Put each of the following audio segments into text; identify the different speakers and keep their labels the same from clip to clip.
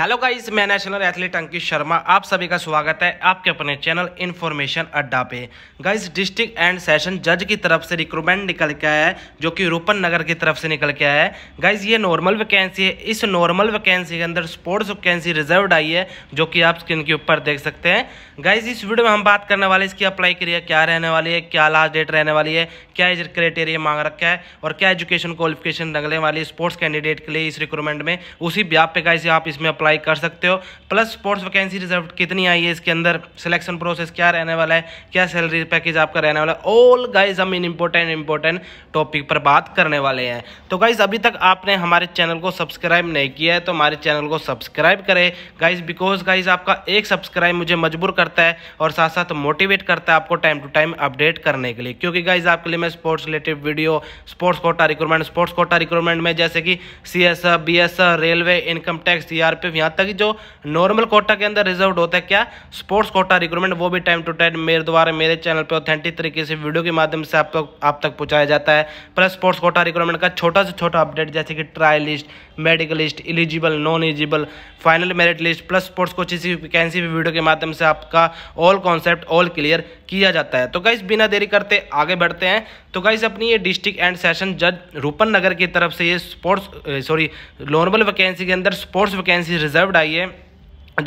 Speaker 1: hello guys मैं national athlete Ankit Sharma आप सभी का स्वागत है आपके अपने चैनल इन्फॉर्मेशन अड्डा पे गाइस डिस्ट्रिक्ट एंड सेशन जज की तरफ से रिक्रूटमेंट निकल के आया है जो कि रूपन नगर की तरफ से निकल के आया है गाइस ये नॉर्मल वैकेंसी है इस नॉर्मल वैकेंसी के अंदर स्पोर्ट्स वैकेंसी रिजर्व आई है जो कि आप स्क्रीन के ऊपर देख सकते हैं गाइज इस वीडियो में हम बात करने वाले इसकी अप्लाई क्रिया क्या रहने वाली है क्या लास्ट डेट रहने वाली है क्या एज क्राइटेरिया मांग रखा है और क्या एजुकेशन क्वालिफिकेशन लगने वाली स्पोर्ट्स कैंडिडेट के लिए इस रिक्रूटमेंट में उसी व्याप पे गाइज आप इसमें अप्लाई अप्लाई कर सकते हो प्लस स्पोर्ट्स वैकेंसी रिजर्व कितनी आई है इसके अंदर सिलेक्शन प्रोसेस क्या रहने वाला है क्या सैलरी पैकेज आपका रहने वाला है ऑल गाइज हम इन इंपॉर्टेंट इंपॉर्टेंट टॉपिक पर बात करने वाले हैं तो गाइज अभी तक आपने हमारे चैनल को सब्सक्राइब नहीं किया है तो हमारे चैनल को सब्सक्राइब करें गाइज बिकॉज गाइज आपका एक सब्सक्राइब मुझे मजबूर करता है और साथ साथ मोटिवेट करता है आपको टाइम टू टाइम अपडेट करने के लिए क्योंकि गाइज आपके लिए मैं sports related video sports quota recruitment sports quota recruitment में जैसे कि C S railway income tax C सिर्फ यहाँ तक जो नॉर्मल कोटा के अंदर रिजर्व होता है क्या स्पोर्ट्स कोटा रिक्रूटमेंट वो भी टाइम टू टाइम मेरे द्वारा मेरे चैनल पर ऑथेंटिक तरीके से वीडियो के माध्यम से आप तक आप तक पहुँचाया जाता है प्लस स्पोर्ट्स कोटा रिक्रूटमेंट का छोटा से छोटा अपडेट जैसे कि trial list medical list eligible non eligible final merit list plus sports coaches की वैकेंसी वीडियो के माध्यम से आपका ऑल कॉन्सेप्ट ऑल क्लियर किया जाता है तो गाइस बिना देरी करते आगे बढ़ते हैं तो गाइस अपनी ये डिस्ट्रिक्ट एंड सेशन जज रूपन नगर की तरफ से ये स्पोर्ट्स सॉरी नॉर्मल वैकेंसी के अंदर स्पोर्ट्स वैकेंसी रिजर्व्ड आई है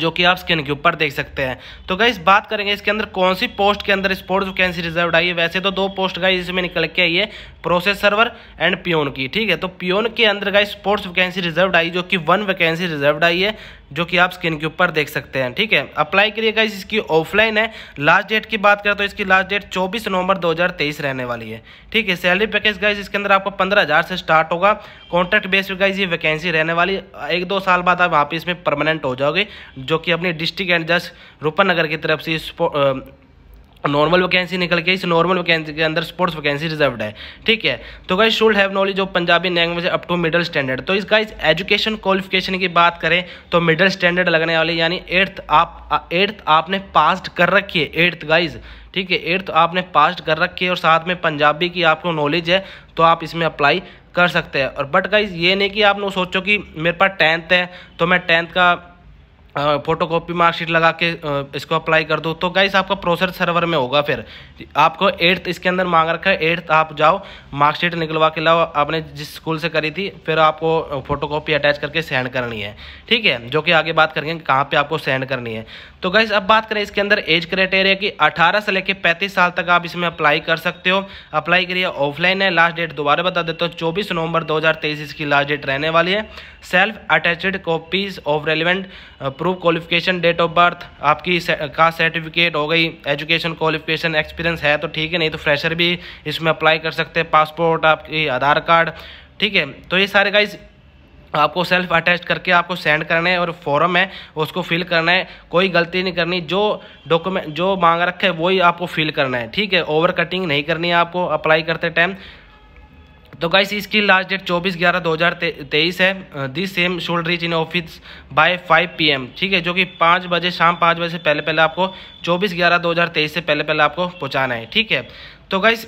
Speaker 1: जो कि आप स्क्रीन के ऊपर देख सकते हैं तो गाइस बात करेंगे इसके अंदर कौन सी पोस्ट के अंदर स्पोर्ट्स वैकेंसी रिजर्व आई है वैसे तो दो पोस्ट गाइस इसमें निकल के आई है प्रोसेस सर्वर एंड पियोन की ठीक है तो पियोन के अंदर गाइस स्पोर्ट्स वैकेंसी रिजर्व आई जो कि वन वैकेंसी रिजर्व आई है जो कि आप स्क्रीन के ऊपर देख सकते हैं ठीक है अप्लाई के लिए इसकी ऑफलाइन है लास्ट डेट की बात करें तो इसकी लास्ट डेट 24 नवंबर 2023 रहने वाली है ठीक है सैलरी पैकेज गाइज इसके अंदर आपको 15000 से स्टार्ट होगा कॉन्ट्रैक्ट बेस पर गाइज ये वैकेंसी रहने वाली एक दो साल बाद आप वहाँ पर इसमें परमानेंट हो जाओगे जो कि अपनी डिस्ट्रिक्ट एंड जस्ट रूपनगर की तरफ से नॉर्मल वैकेंसी निकल के इस नॉर्मल वैकेंसी के अंदर स्पोर्ट्स वैकेंसी रिजर्व्ड है ठीक है तो guys should have knowledge of Punjabi language up to middle standard तो इस गाइस एजुकेशन क्वालिफिकेशन की बात करें तो मिडिल स्टैंडर्ड लगने वाले यानी एट्थ आप एट्थ आपने पास्ट कर रखी है एट्थ गाइज ठीक है एट्थ आपने पास्ट कर रखी है और साथ में पंजाबी की आपको नॉलेज है तो आप इसमें अप्लाई कर सकते हैं और बट गाइज ये नहीं कि आप सोचो कि मेरे पास टेंथ है तो मैं टेंथ का फोटो कॉपी मार्कशीट लगा के इसको अप्लाई कर दो तो गाइस आपका प्रोसेस सर्वर में होगा फिर आपको एट्थ इसके अंदर मांग रखा है एट्थ आप जाओ मार्कशीट निकलवा के लाओ आपने जिस स्कूल से करी थी फिर आपको फोटो कॉपी अटैच करके सेंड करनी है ठीक है जो कि आगे बात करेंगे कहाँ पर आपको सेंड करनी है तो गाइस अब बात करें इसके अंदर एज क्राइटेरिया की अठारह से लेकर पैंतीस साल तक आप इसमें अप्लाई कर सकते हो अप्लाई करिए ऑफलाइन है लास्ट डेट दोबारा बता देते हो चौबीस नवंबर दो इसकी लास्ट डेट रहने वाली है self attach copies of relevant proof qualification date of birth आपकी कास्ट का सर्टिफिकेट हो गई एजुकेशन क्वालिफिकेशन एक्सपीरियंस है तो ठीक है नहीं तो फ्रेशर भी इसमें अप्लाई कर सकते हैं पासपोर्ट आपकी आधार कार्ड ठीक है तो ये सारे गाइज आपको सेल्फ अटैच करके आपको सेंड करना है और फॉर्म है उसको फिल करना है कोई गलती नहीं करनी जो डॉक्यूमेंट जो मांग रखे वही आपको फिल करना है ठीक है ओवर कटिंग नहीं करनी है आपको अप्लाई करते टाइम तो गाइस इसकी लास्ट डेट 24 ग्यारह 2023 है this same should reach in office by 5 PM ठीक है जो कि पाँच बजे शाम पाँच बजे से पहले पहले आपको 24 ग्यारह 2023 से पहले पहले आपको पहुंचाना है ठीक है तो गाइस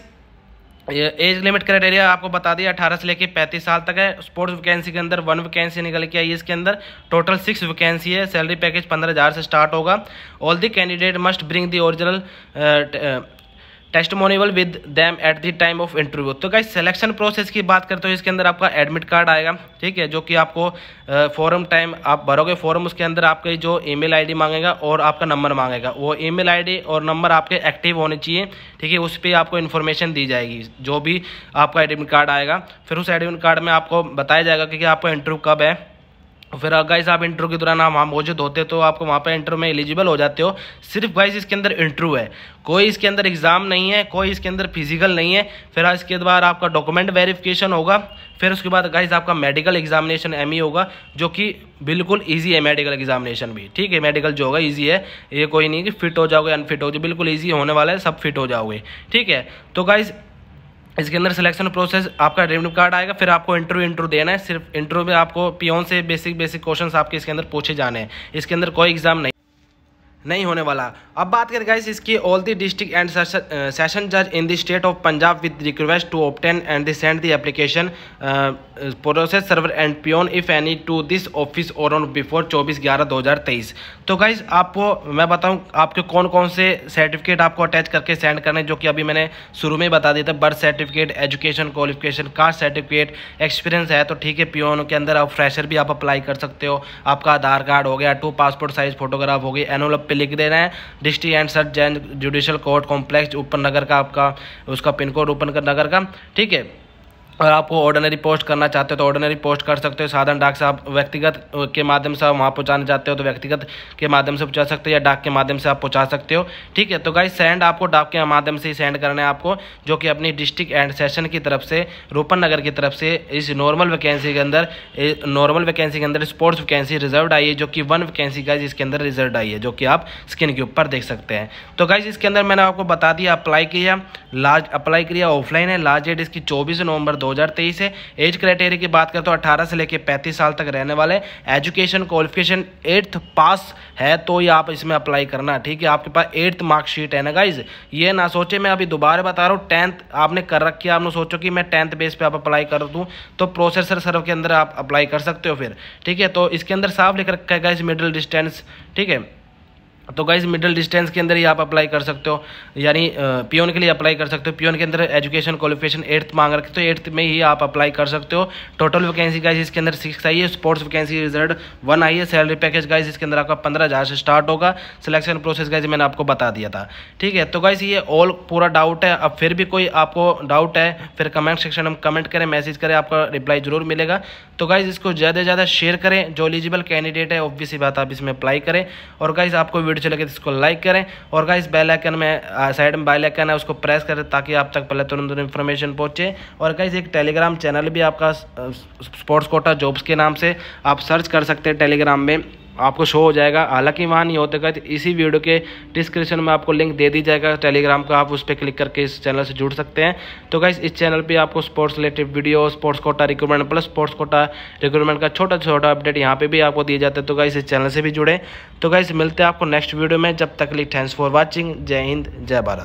Speaker 1: एज लिमिट क्राइटेरिया आपको बता दिया अठारह से लेकर पैंतीस साल तक है स्पोर्ट्स वैकेंसी के अंदर वन वैकेंसी निकल के आई है इसके अंदर टोटल सिक्स वैकेंसी है सैलरी पैकेज पंद्रह हज़ार से स्टार्ट होगा all the candidate must bring the original मोनिबल with them at the time of interview तो गाइस सिलेक्शन प्रोसेस की बात करते हो इसके अंदर आपका एडमिट कार्ड आएगा ठीक है जो कि आपको फॉरम टाइम आप भरोगे फॉरम उसके अंदर आपके जो ईमेल आईडी मांगेगा और आपका नंबर मांगेगा वो ईमेल आईडी और नंबर आपके एक्टिव होने चाहिए ठीक है उस पर आपको इन्फॉर्मेशन दी जाएगी जो भी आपका एडमिट कार्ड आएगा फिर उस एडमिट कार्ड में आपको बताया जाएगा कि आपका इंटरव्यू कब है फिर गाइज आप इंटरव्यू के दौरान आप वहाँ मौजूद होते तो आपको वहाँ पर इंटरव्यू में एलिजिबल हो जाते हो सिर्फ गाइज इसके अंदर इंटरव्यू है कोई इसके अंदर एग्ज़ाम नहीं है कोई इसके अंदर फिजिकल नहीं है फिर इसके बाद आपका डॉक्यूमेंट वेरिफिकेशन होगा फिर उसके बाद गाइज आपका मेडिकल एग्जामिनेशन एम होगा जो कि बिल्कुल ईजी है मेडिकल एग्जामिनेशन भी ठीक है मेडिकल जो होगा ईजी है ये कोई नहीं कि फिट हो जाओगे अनफिट हो जाओगे बिल्कुल ईजी होने वाला है सब फिट हो जाओगे ठीक है तो गाइज़ इसके अंदर सिलेक्शन प्रोसेस आपका रेवन्यू कार्ड आएगा फिर आपको इंटरव्यू इंटरव्यू देना है सिर्फ इंटरव्यू में आपको पियोन से बेसिक बेसिक क्वेश्चंस आपके इसके अंदर पूछे जाने हैं इसके अंदर कोई एग्जाम नहीं नहीं होने वाला अब बात करें गाइस इसकी all the district and session जज in the state of Punjab with request to obtain and send the application process server and peon if any to this office or on before चौबीस ग्यारह दो हज़ार तेईस तो गाइज आपको मैं बताऊँ आपके कौन कौन से सर्टिफिकेट आपको अटैच करके सेंड करने जो कि अभी मैंने शुरू में बता दिया था birth certificate education qualification caste certificate experience है तो ठीक है प्योन के अंदर आप फ्रेशर भी आप अप्लाई कर सकते हो आपका आधार कार्ड हो गया टू पासपोर्ट साइज़ फोटोग्राफ हो गई एनोलप लिख दे रहे हैं डिस्ट्रिक्ट एंड सर जैन जुडिशल कोर्ट कॉम्प्लेक्स ऊपर नगर का आपका उसका पिन कोड ऊपर नगर का ठीक है और आप वो पोस्ट करना चाहते हो तो ऑर्डनरी पोस्ट कर सकते हो साधारण डाक से आप व्यक्तिगत के माध्यम से वहाँ पहुँचाना चाहते हो तो व्यक्तिगत के माध्यम से पहुँचा सकते हो या डाक के माध्यम से आप पहुँचा सकते हो ठीक है तो गाइज सेंड आपको डाक के माध्यम से ही सेंड करना है आपको जो कि अपनी डिस्ट्रिक्ट एंड सेशन की तरफ से रूपन नगर की तरफ से इस नॉर्मल वैकेंसी के अंदर नॉर्मल वैकेंसी के अंदर स्पोर्ट्स वैकेंसी रिजर्व आई है जो कि वन वैकेंसी गाइज इसके अंदर रिजर्व आई है जो कि आप स्क्रीन के ऊपर देख सकते हैं तो गाइज इसके अंदर मैंने आपको बता दिया अप्लाई किया लास्ट अप्लाई किया ऑफलाइन है लास्ट डेट इसकी चौबीस नवंबर 2023 है एज क्राइटेरिया की बात करें तो 18 से लेकर 35 साल तक रहने वाले एजुकेशन क्वालिफिकेशन एट्थ पास है तो ही आप इसमें अप्लाई करना ठीक है आपके पास एट्थ मार्कशीट है ना गाइज ये ना सोचे मैं अभी दोबारा बता रहा हूँ टेंथ आपने कर रखी है आपने सोचो कि मैं टेंथ बेस पर आप अप्लाई कर दूँ तो प्रोसेसर सर्व के अंदर आप अप्लाई कर सकते हो फिर ठीक है तो इसके अंदर साफ लिख रखा है गाइज मिडिल डिस्टेंस ठीक है तो गाइज मिडिल डिस्टेंस के अंदर ही आप अप्लाई कर सकते हो यानी पियोन के लिए अप्लाई कर सकते हो पियोन के अंदर एजुकेशन क्वालिफिकेशन एट्थ मांग रखे तो एट्थ में ही आप अप्लाई कर सकते हो टोटल वैकेंसी गाइज इसके अंदर सिक्स आई है स्पोर्ट्स वैकेंसी रिजल्ट वन आई है सैलरी पैकेज गाइज इसके अंदर आपका पंद्रह हज़ार से स्टार्ट होगा सिलेक्शन प्रोसेस गाइज मैंने आपको बता दिया था ठीक है तो गाइज ये ऑल पूरा डाउट है अब फिर भी कोई आपको डाउट है फिर कमेंट सेक्शन में कमेंट करें मैसेज करें आपका रिप्लाई जरूर मिलेगा तो गाइज इसको ज़्यादा से ज़्यादा शेयर करें जो एलिजिबल कैंडिडेट है ऑब्वियसली बात आप इसमें अप्लाई करें और गाइज आपको वीडियो चले तो इसको लाइक करें और गाइस इस बेलाइकन में साइड में बेलाइकन है उसको प्रेस करें ताकि आप तक पहले तुरंत तुरंत इन्फॉर्मेशन पहुंचे और गाइस एक टेलीग्राम चैनल भी आपका स्पोर्ट्स कोटा जॉब्स के नाम से आप सर्च कर सकते हैं टेलीग्राम में आपको शो हो जाएगा हालांकि वहाँ नहीं होते गए तो इसी वीडियो के डिस्क्रिप्शन में आपको लिंक दे दी जाएगा टेलीग्राम का आप उस पर क्लिक करके इस चैनल से जुड़ सकते हैं तो गाइस इस चैनल पे आपको sports related video sports quota recruitment plus sports quota recruitment का छोटा छोटा अपडेट यहाँ पर भी आपको दिया जाता है तो गाइस इस चैनल से भी जुड़े तो गाइस मिलते हैं आपको नेक्स्ट वीडियो में जब तक लिख थैंक्स फॉर वॉचिंग जय हिंद जय भारत